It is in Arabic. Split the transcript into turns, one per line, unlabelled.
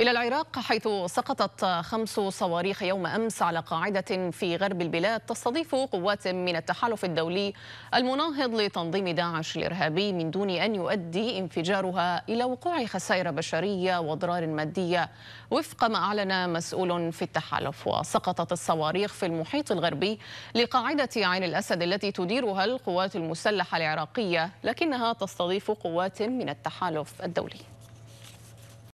إلى العراق حيث سقطت خمس صواريخ يوم أمس على قاعدة في غرب البلاد تستضيف قوات من التحالف الدولي المناهض لتنظيم داعش الإرهابي من دون أن يؤدي انفجارها إلى وقوع خسائر بشرية وأضرار مادية وفق ما أعلن مسؤول في التحالف وسقطت الصواريخ في المحيط الغربي لقاعدة عين الأسد التي تديرها القوات المسلحة العراقية لكنها تستضيف قوات من التحالف الدولي